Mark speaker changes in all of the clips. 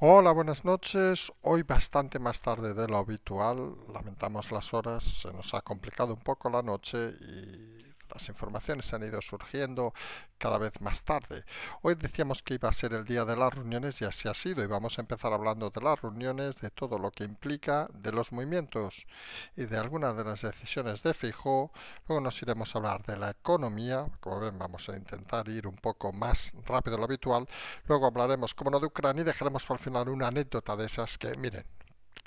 Speaker 1: Hola, buenas noches. Hoy bastante más tarde de lo habitual. Lamentamos las horas, se nos ha complicado un poco la noche y las informaciones han ido surgiendo cada vez más tarde. Hoy decíamos que iba a ser el día de las reuniones y así ha sido. Y vamos a empezar hablando de las reuniones, de todo lo que implica, de los movimientos y de algunas de las decisiones de Fijo. Luego nos iremos a hablar de la economía. Como ven, vamos a intentar ir un poco más rápido de lo habitual. Luego hablaremos, como no, de Ucrania y dejaremos para el final una anécdota de esas que, miren,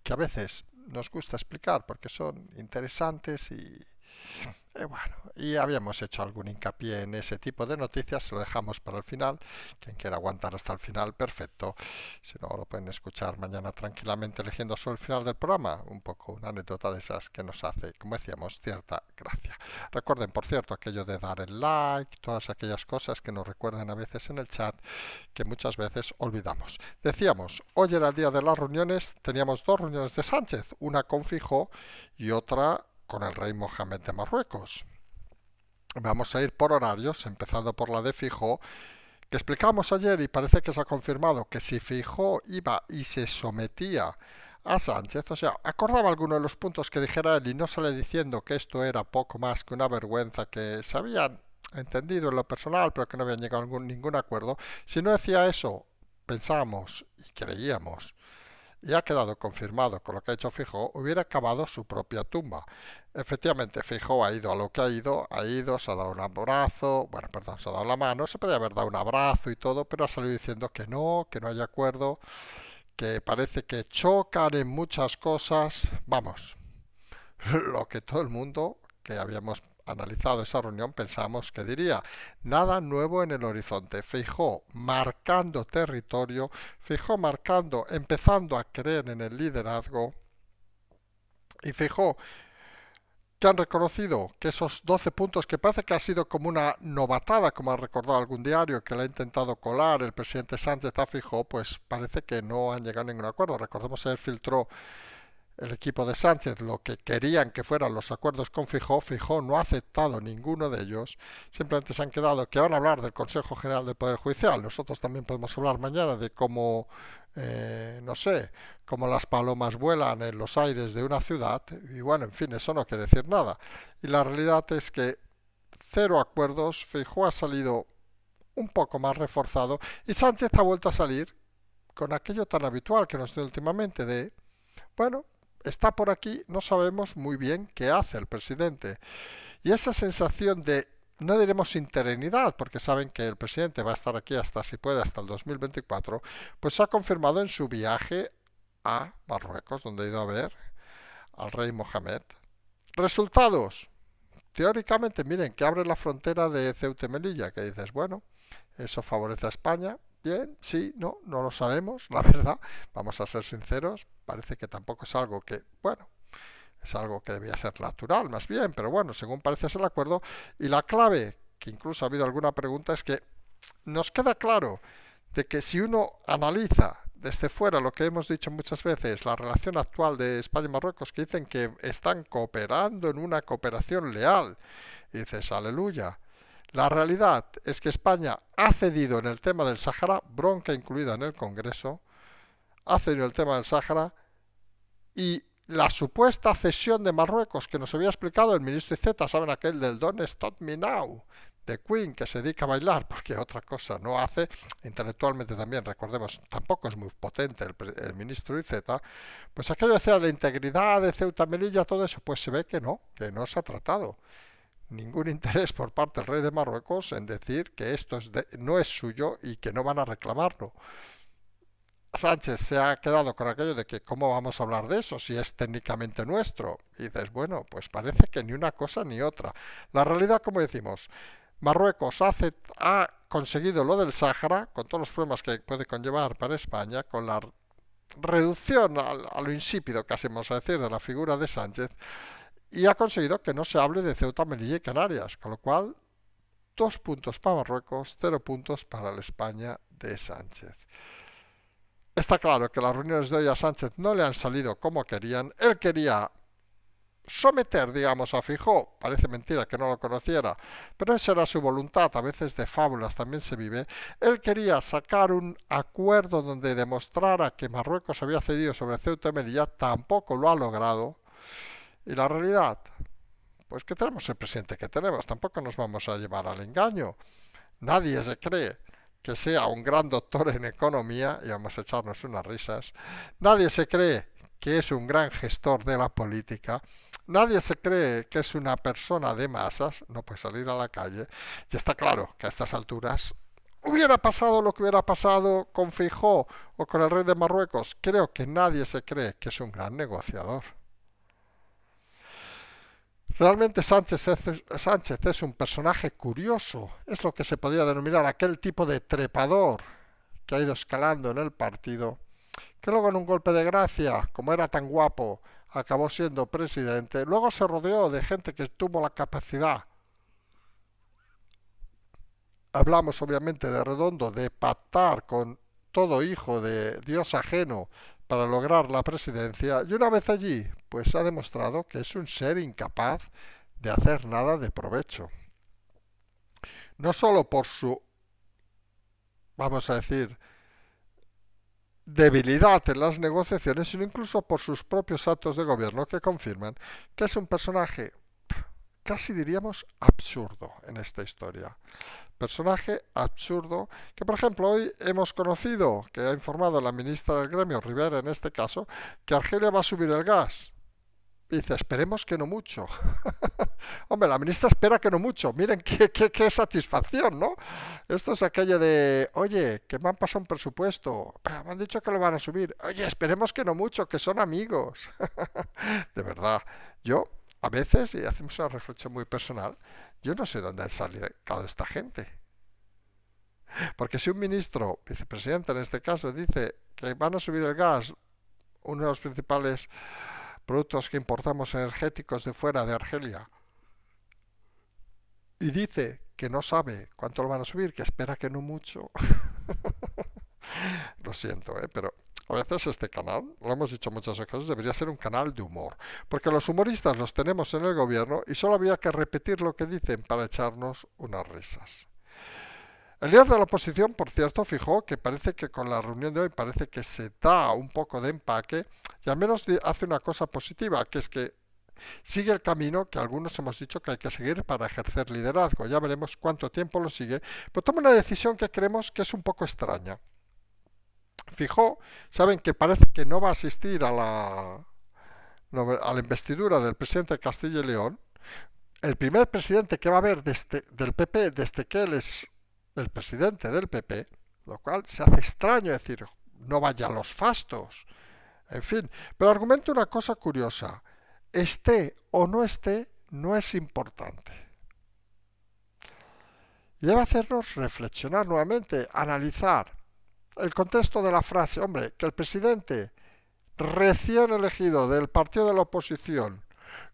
Speaker 1: que a veces nos gusta explicar porque son interesantes y, y eh, bueno, y habíamos hecho algún hincapié en ese tipo de noticias, lo dejamos para el final. Quien quiera aguantar hasta el final, perfecto. Si no, lo pueden escuchar mañana tranquilamente eligiendo solo el final del programa. Un poco una anécdota de esas que nos hace, como decíamos, cierta gracia. Recuerden, por cierto, aquello de dar el like, todas aquellas cosas que nos recuerdan a veces en el chat que muchas veces olvidamos. Decíamos, hoy era el día de las reuniones, teníamos dos reuniones de Sánchez, una con Fijo y otra con el rey Mohamed de Marruecos. Vamos a ir por horarios, empezando por la de fijo, que explicamos ayer y parece que se ha confirmado que si Fijo iba y se sometía a Sánchez, o sea, acordaba alguno de los puntos que dijera él y no sale diciendo que esto era poco más que una vergüenza que se habían entendido en lo personal, pero que no habían llegado a ningún, acuerdo, si no decía eso, pensamos y creíamos y ha quedado confirmado con lo que ha hecho Fijo, hubiera acabado su propia tumba. Efectivamente, Fijo ha ido a lo que ha ido, ha ido, se ha dado un abrazo, bueno, perdón, se ha dado la mano, se podía haber dado un abrazo y todo, pero ha salido diciendo que no, que no hay acuerdo, que parece que chocan en muchas cosas. Vamos, lo que todo el mundo que habíamos analizado esa reunión pensamos que diría nada nuevo en el horizonte. Fijó marcando territorio, fijó marcando, empezando a creer en el liderazgo y fijó que han reconocido que esos 12 puntos, que parece que ha sido como una novatada, como ha recordado algún diario que le ha intentado colar el presidente Sánchez, está fijo, pues parece que no han llegado a ningún acuerdo. Recordemos que él filtró el equipo de Sánchez lo que querían que fueran los acuerdos con Fijó. Fijó no ha aceptado ninguno de ellos. Simplemente se han quedado que van a hablar del Consejo General del Poder Judicial. Nosotros también podemos hablar mañana de cómo, eh, no sé, cómo las palomas vuelan en los aires de una ciudad. Y bueno, en fin, eso no quiere decir nada. Y la realidad es que cero acuerdos. Fijó ha salido un poco más reforzado y Sánchez ha vuelto a salir con aquello tan habitual que nos tiene últimamente de, bueno, está por aquí, no sabemos muy bien qué hace el presidente. Y esa sensación de, no diremos interinidad, porque saben que el presidente va a estar aquí hasta, si puede, hasta el 2024, pues se ha confirmado en su viaje a Marruecos, donde ha ido a ver al rey Mohamed. Resultados. Teóricamente, miren, que abre la frontera de Ceuta y Melilla, que dices, bueno, eso favorece a España, ¿Bien? ¿Sí? ¿No? No lo sabemos, la verdad. Vamos a ser sinceros, parece que tampoco es algo que, bueno, es algo que debía ser natural más bien, pero bueno, según parece es el acuerdo. Y la clave, que incluso ha habido alguna pregunta, es que nos queda claro de que si uno analiza desde fuera lo que hemos dicho muchas veces, la relación actual de España y Marruecos, que dicen que están cooperando en una cooperación leal, y dices, aleluya, la realidad es que España ha cedido en el tema del Sahara, bronca incluida en el Congreso, ha cedido el tema del Sahara y la supuesta cesión de Marruecos que nos había explicado el ministro IZ, ¿saben aquel del Don Stop Me Now? de Queen que se dedica a bailar porque otra cosa no hace, intelectualmente también, recordemos, tampoco es muy potente el, ministro Iceta, pues aquello decía la integridad de Ceuta Melilla, todo eso, pues se ve que no, que no se ha tratado ningún interés por parte del rey de Marruecos en decir que esto es no es suyo y que no van a reclamarlo. Sánchez se ha quedado con aquello de que cómo vamos a hablar de eso si es técnicamente nuestro. Y dices, bueno, pues parece que ni una cosa ni otra. La realidad, como decimos, Marruecos ha conseguido lo del Sáhara, con todos los problemas que puede conllevar para España, con la reducción a, a lo insípido, casi vamos a decir, de la figura de Sánchez, y ha conseguido que no se hable de Ceuta, Melilla y Canarias, con lo cual dos puntos para Marruecos, cero puntos para la España de Sánchez. Está claro que las reuniones de hoy a Sánchez no le han salido como querían. Él quería someter, digamos, a Fijó. Parece mentira que no lo conociera, pero esa era su voluntad. A veces de fábulas también se vive. Él quería sacar un acuerdo donde demostrara que Marruecos había cedido sobre Ceuta y Melilla. Tampoco lo ha logrado. Y la realidad, pues que tenemos el presente que tenemos, tampoco nos vamos a llevar al engaño. Nadie se cree que sea un gran doctor en economía, y vamos a echarnos unas risas, nadie se cree que es un gran gestor de la política, nadie se cree que es una persona de masas, no puede salir a la calle, y está claro que a estas alturas hubiera pasado lo que hubiera pasado con Fijó o con el rey de Marruecos, creo que nadie se cree que es un gran negociador. Realmente Sánchez es, Sánchez es un personaje curioso, es lo que se podría denominar aquel tipo de trepador que ha ido escalando en el partido, que luego en un golpe de gracia, como era tan guapo, acabó siendo presidente, luego se rodeó de gente que tuvo la capacidad hablamos obviamente de redondo, de pactar con todo hijo de Dios ajeno para lograr la presidencia y una vez allí, pues ha demostrado que es un ser incapaz de hacer nada de provecho. No solo por su, vamos a decir, debilidad en las negociaciones, sino incluso por sus propios actos de gobierno que confirman que es un personaje casi diríamos absurdo en esta historia personaje absurdo que, por ejemplo, hoy hemos conocido, que ha informado la ministra del gremio, Rivera en este caso, que Argelia va a subir el gas. dice, esperemos que no mucho. Hombre, la ministra espera que no mucho. Miren qué, qué, satisfacción, ¿no? Esto es aquello de, oye, que me han pasado un presupuesto, me han dicho que lo van a subir. Oye, esperemos que no mucho, que son amigos. de verdad, yo a veces, y hacemos una reflexión muy personal, yo no sé dónde ha salido esta gente. Porque si un ministro, vicepresidente en este caso, dice que van a subir el gas, uno de los principales productos que importamos energéticos de fuera de Argelia, y dice que no sabe cuánto lo van a subir, que espera que no mucho, lo siento, ¿eh? pero a veces este canal, lo hemos dicho muchas veces, debería ser un canal de humor, porque los humoristas los tenemos en el gobierno y solo habría que repetir lo que dicen para echarnos unas risas. El líder de la oposición, por cierto, fijó que parece que con la reunión de hoy parece que se da un poco de empaque y al menos hace una cosa positiva, que es que sigue el camino que algunos hemos dicho que hay que seguir para ejercer liderazgo. Ya veremos cuánto tiempo lo sigue, pero toma una decisión que creemos que es un poco extraña. Fijó, saben que parece que no va a asistir a la, a la investidura del presidente de Castilla y León. El primer presidente que va a haber desde, del PP desde que él es el presidente del PP, lo cual se hace extraño decir, no vaya a los fastos. En fin, pero argumento una cosa curiosa. Esté o no esté, no es importante. Y debe hacernos reflexionar nuevamente, analizar el contexto de la frase, hombre, que el presidente recién elegido del partido de la oposición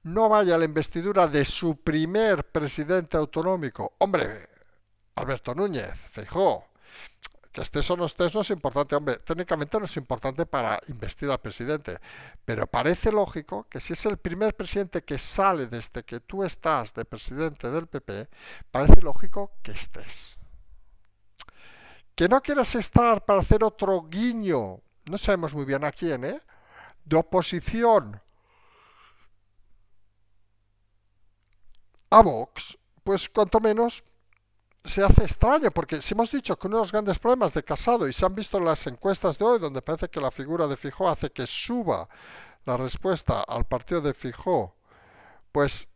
Speaker 1: no vaya a la investidura de su primer presidente autonómico, hombre, Alberto Núñez, Feijó, que estés o no estés no es importante, hombre, técnicamente no es importante para investir al presidente, pero parece lógico que si es el primer presidente que sale desde que tú estás de presidente del PP, parece lógico que estés que no quieras estar para hacer otro guiño, no sabemos muy bien a quién, ¿eh? de oposición a Vox, pues cuanto menos se hace extraño, porque si hemos dicho que uno de los grandes problemas de Casado, y se han visto las encuestas de hoy, donde parece que la figura de Fijó hace que suba la respuesta al partido de Fijó, pues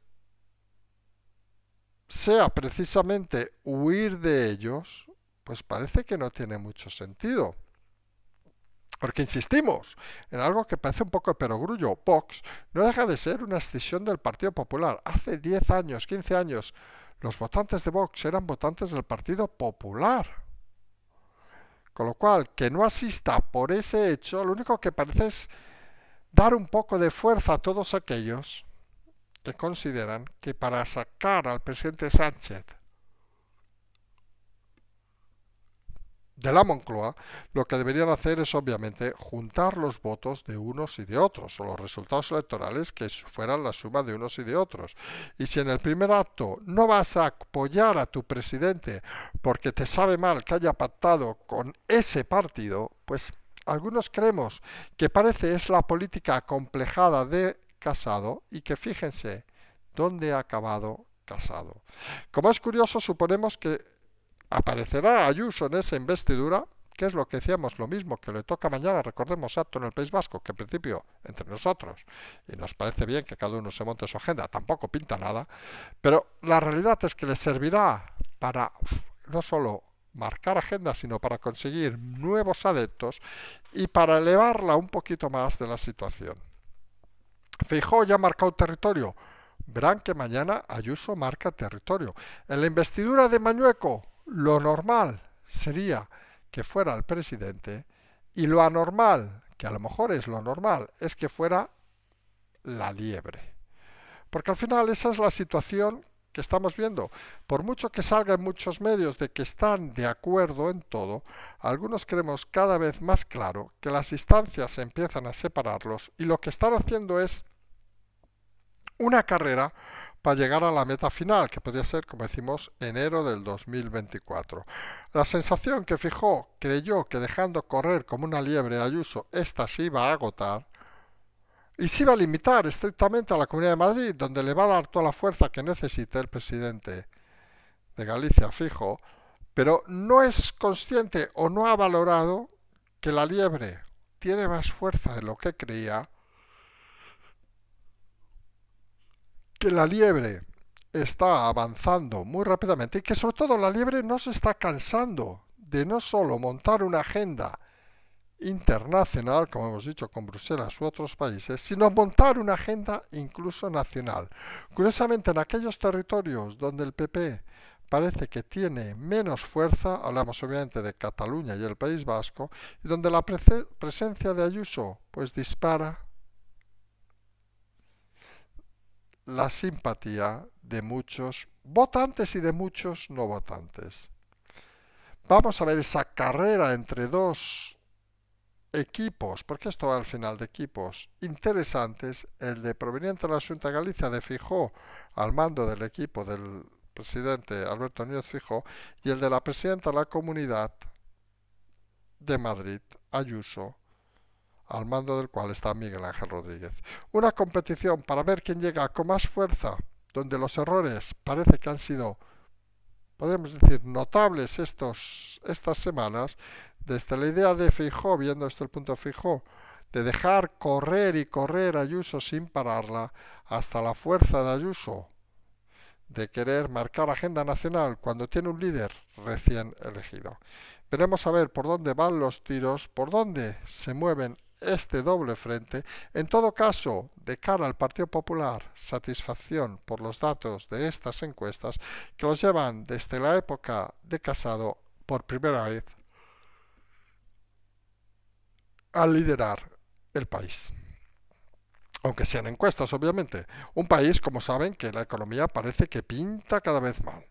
Speaker 1: sea precisamente huir de ellos, pues parece que no tiene mucho sentido. Porque insistimos en algo que parece un poco de perogrullo. Vox no deja de ser una escisión del Partido Popular. Hace 10 años, 15 años, los votantes de Vox eran votantes del Partido Popular. Con lo cual, que no asista por ese hecho, lo único que parece es dar un poco de fuerza a todos aquellos que consideran que para sacar al presidente Sánchez de la Moncloa, lo que deberían hacer es obviamente juntar los votos de unos y de otros, o los resultados electorales que fueran la suma de unos y de otros. Y si en el primer acto no vas a apoyar a tu presidente porque te sabe mal que haya pactado con ese partido, pues algunos creemos que parece es la política complejada de Casado y que fíjense dónde ha acabado Casado. Como es curioso, suponemos que ¿Aparecerá Ayuso en esa investidura? que es lo que decíamos, lo mismo que le toca mañana, recordemos, acto en el País Vasco, que en principio entre nosotros, y nos parece bien que cada uno se monte su agenda, tampoco pinta nada, pero la realidad es que le servirá para no solo marcar agenda, sino para conseguir nuevos adeptos y para elevarla un poquito más de la situación. Fijó ya ha marcado territorio. Verán que mañana Ayuso marca territorio. En la investidura de Mañueco, lo normal sería que fuera el presidente y lo anormal, que a lo mejor es lo normal, es que fuera la liebre. Porque al final esa es la situación que estamos viendo. Por mucho que salga en muchos medios de que están de acuerdo en todo, algunos creemos cada vez más claro que las instancias empiezan a separarlos y lo que están haciendo es una carrera para llegar a la meta final, que podría ser, como decimos, enero del 2024. La sensación que fijó creyó que dejando correr como una liebre a Ayuso, esta se iba a agotar, y se iba a limitar estrictamente a la Comunidad de Madrid, donde le va a dar toda la fuerza que necesite el presidente de Galicia fijo, pero no es consciente o no ha valorado que la liebre tiene más fuerza de lo que creía que la liebre está avanzando muy rápidamente y que sobre todo la liebre no se está cansando de no solo montar una agenda internacional, como hemos dicho, con Bruselas u otros países, sino montar una agenda incluso nacional. Curiosamente, en aquellos territorios donde el PP parece que tiene menos fuerza, hablamos obviamente de Cataluña y el País Vasco, y donde la presencia de Ayuso pues dispara la simpatía de muchos votantes y de muchos no votantes. Vamos a ver esa carrera entre dos equipos, porque esto va al final de equipos interesantes, el de proveniente de la Junta Galicia de Fijó al mando del equipo del presidente Alberto Núñez Fijó y el de la presidenta de la Comunidad de Madrid, Ayuso, al mando del cual está Miguel Ángel Rodríguez. Una competición para ver quién llega con más fuerza, donde los errores parece que han sido, podemos decir, notables estos, estas semanas, desde la idea de Fijó, viendo esto el punto Fijó, de dejar correr y correr Ayuso sin pararla, hasta la fuerza de Ayuso, de querer marcar agenda nacional cuando tiene un líder recién elegido. Veremos a ver por dónde van los tiros, por dónde se mueven este doble frente, en todo caso, de cara al Partido Popular, satisfacción por los datos de estas encuestas que los llevan desde la época de Casado por primera vez a liderar el país. Aunque sean encuestas, obviamente. Un país, como saben, que la economía parece que pinta cada vez mal.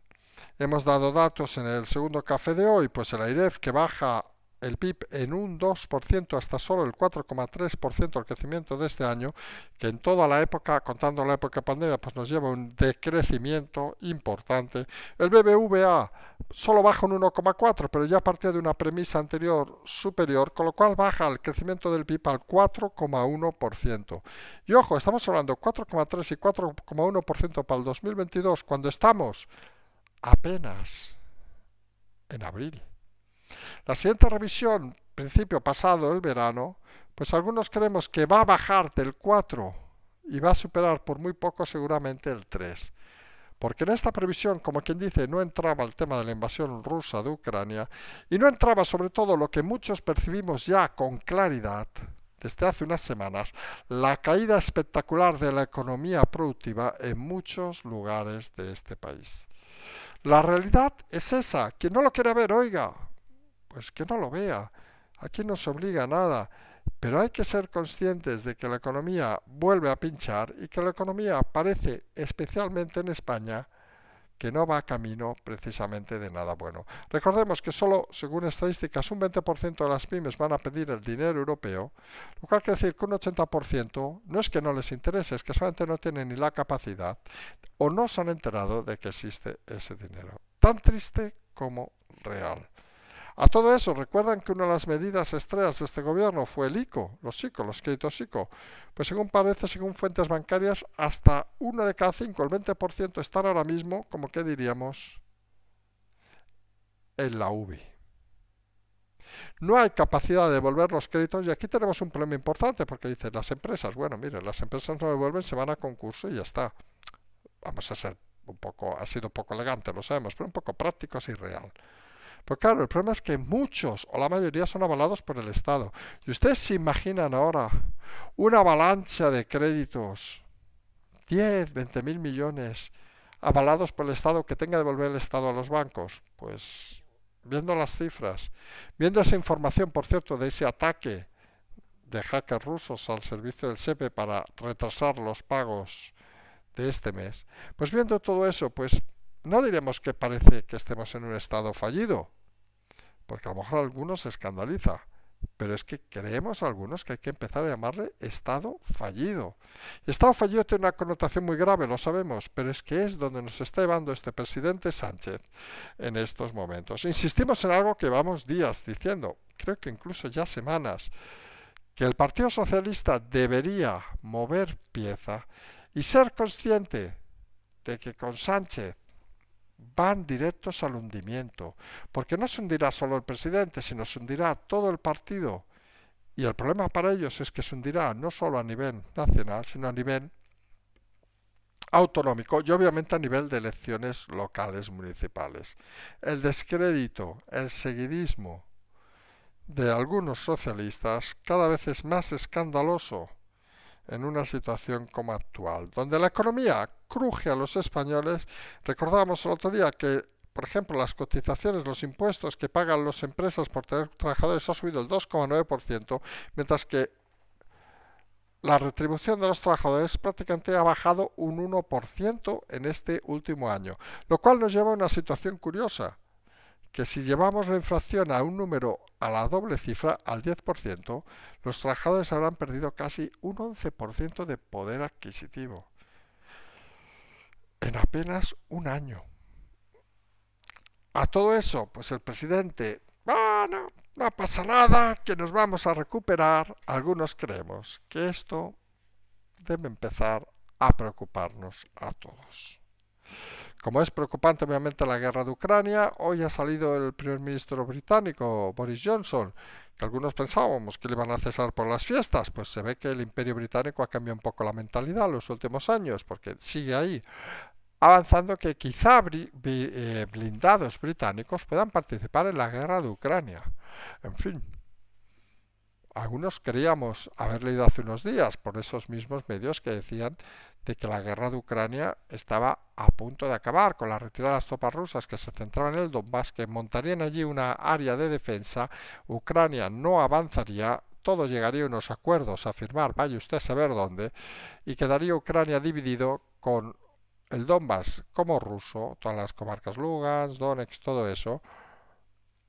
Speaker 1: Hemos dado datos en el segundo café de hoy, pues el AIREF que baja el PIB en un 2% hasta solo el 4,3% del crecimiento de este año, que en toda la época, contando la época pandemia, pues nos lleva a un decrecimiento importante. El BBVA solo baja un 1,4, pero ya partía de una premisa anterior superior, con lo cual baja el crecimiento del PIB al 4,1%. Y ojo, estamos hablando 4,3 y 4,1% para el 2022, cuando estamos apenas en abril. La siguiente revisión, principio pasado el verano, pues algunos creemos que va a bajar del 4 y va a superar por muy poco seguramente el 3. Porque en esta previsión, como quien dice, no entraba el tema de la invasión rusa de Ucrania y no entraba sobre todo lo que muchos percibimos ya con claridad desde hace unas semanas, la caída espectacular de la economía productiva en muchos lugares de este país. La realidad es esa. Quien no lo quiere ver, oiga, pues que no lo vea. Aquí no se obliga a nada. Pero hay que ser conscientes de que la economía vuelve a pinchar y que la economía parece, especialmente en España, que no va camino precisamente de nada bueno. Recordemos que solo, según estadísticas, un 20% de las pymes van a pedir el dinero europeo, lo cual quiere decir que un 80% no es que no les interese, es que solamente no tienen ni la capacidad o no se han enterado de que existe ese dinero. Tan triste como real. A todo eso, recuerdan que una de las medidas estrellas de este gobierno fue el ICO, los ICO, los créditos ICO. Pues según parece, según fuentes bancarias, hasta uno de cada cinco, el 20%, están ahora mismo, como que diríamos, en la UBI. No hay capacidad de devolver los créditos y aquí tenemos un problema importante porque dicen las empresas, bueno, miren, las empresas no devuelven, se van a concurso y ya está. Vamos a ser un poco, ha sido un poco elegante, lo sabemos, pero un poco práctico, y real. Pues claro, el problema es que muchos o la mayoría son avalados por el Estado. Y ustedes se imaginan ahora una avalancha de créditos, 10, 20 mil millones avalados por el Estado que tenga que devolver el Estado a los bancos. Pues viendo las cifras, viendo esa información, por cierto, de ese ataque de hackers rusos al servicio del SEPE e para retrasar los pagos de este mes, pues viendo todo eso, pues no diremos que parece que estemos en un estado fallido, porque a lo mejor algunos se escandaliza, pero es que creemos algunos que hay que empezar a llamarle estado fallido. Estado fallido tiene una connotación muy grave, lo sabemos, pero es que es donde nos está llevando este presidente Sánchez en estos momentos. Insistimos en algo que vamos días diciendo, creo que incluso ya semanas, que el Partido Socialista debería mover pieza y ser consciente de que con Sánchez van directos al hundimiento, porque no se hundirá solo el presidente, sino se hundirá todo el partido. Y el problema para ellos es que se hundirá no solo a nivel nacional, sino a nivel autonómico y obviamente a nivel de elecciones locales municipales. El descrédito, el seguidismo de algunos socialistas cada vez es más escandaloso en una situación como actual, donde la economía, cruje a los españoles. Recordábamos el otro día que, por ejemplo, las cotizaciones, los impuestos que pagan las empresas por tener trabajadores ha subido el 2,9%, mientras que la retribución de los trabajadores prácticamente ha bajado un 1% en este último año, lo cual nos lleva a una situación curiosa, que si llevamos la inflación a un número a la doble cifra, al 10%, los trabajadores habrán perdido casi un 11% de poder adquisitivo en apenas un año. A todo eso, pues el presidente, bueno, ah, no pasa nada, que nos vamos a recuperar. Algunos creemos que esto debe empezar a preocuparnos a todos. Como es preocupante obviamente la guerra de Ucrania, hoy ha salido el primer ministro británico Boris Johnson, que algunos pensábamos que le iban a cesar por las fiestas, pues se ve que el imperio británico ha cambiado un poco la mentalidad en los últimos años, porque sigue ahí avanzando que quizá eh, blindados británicos puedan participar en la guerra de Ucrania. En fin, algunos creíamos haber leído hace unos días por esos mismos medios que decían de que la guerra de Ucrania estaba a punto de acabar con la retirada de las tropas rusas que se centraban en el Donbass, que montarían allí una área de defensa, Ucrania no avanzaría, todo llegaría a unos acuerdos a firmar, vaya usted a saber dónde, y quedaría Ucrania dividido con el Donbass como ruso, todas las comarcas Lugansk, Donetsk, todo eso,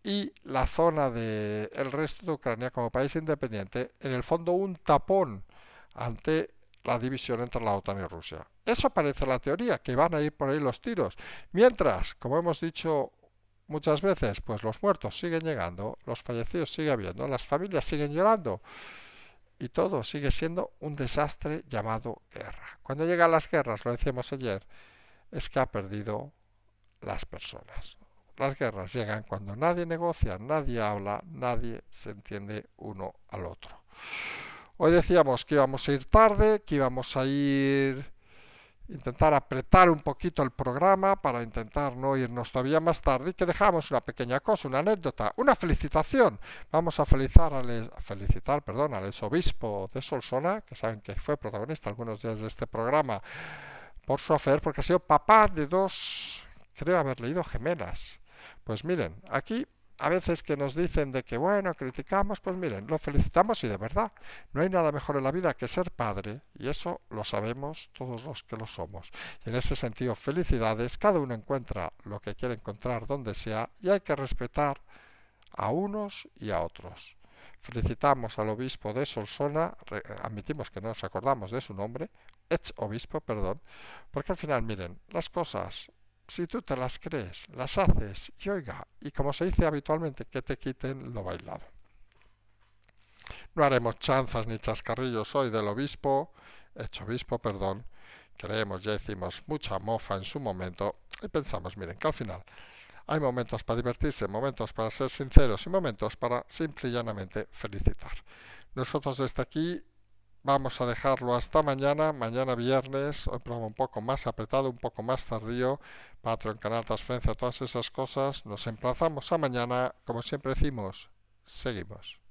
Speaker 1: y la zona del el resto de Ucrania como país independiente, en el fondo un tapón ante la división entre la OTAN y Rusia. Eso parece la teoría, que van a ir por ahí los tiros. Mientras, como hemos dicho muchas veces, pues los muertos siguen llegando, los fallecidos sigue habiendo, las familias siguen llorando y todo sigue siendo un desastre llamado guerra. Cuando llegan las guerras, lo decíamos ayer, es que ha perdido las personas. Las guerras llegan cuando nadie negocia, nadie habla, nadie se entiende uno al otro. Hoy decíamos que íbamos a ir tarde, que íbamos a ir intentar apretar un poquito el programa para intentar no irnos todavía más tarde y que dejamos una pequeña cosa, una anécdota, una felicitación. Vamos a felicitar al, felicitar, al exobispo de Solsona, que saben que fue protagonista algunos días de este programa, por su hacer, porque ha sido papá de dos, creo haber leído, gemelas. Pues miren, aquí a veces que nos dicen de que, bueno, criticamos, pues miren, lo felicitamos y de verdad, no hay nada mejor en la vida que ser padre, y eso lo sabemos todos los que lo somos. Y en ese sentido, felicidades, cada uno encuentra lo que quiere encontrar donde sea, y hay que respetar a unos y a otros. Felicitamos al obispo de Solsona, admitimos que no nos acordamos de su nombre, ex obispo, perdón, porque al final, miren, las cosas si tú te las crees, las haces y oiga, y como se dice habitualmente, que te quiten lo bailado. No haremos chanzas ni chascarrillos hoy del obispo, hecho obispo, perdón, creemos, ya hicimos mucha mofa en su momento y pensamos, miren, que al final hay momentos para divertirse, momentos para ser sinceros y momentos para simple y llanamente felicitar. Nosotros desde aquí Vamos a dejarlo hasta mañana, mañana viernes, hoy programa un poco más apretado, un poco más tardío, Patreon, canal, transferencia, todas esas cosas. Nos emplazamos a mañana, como siempre decimos, seguimos.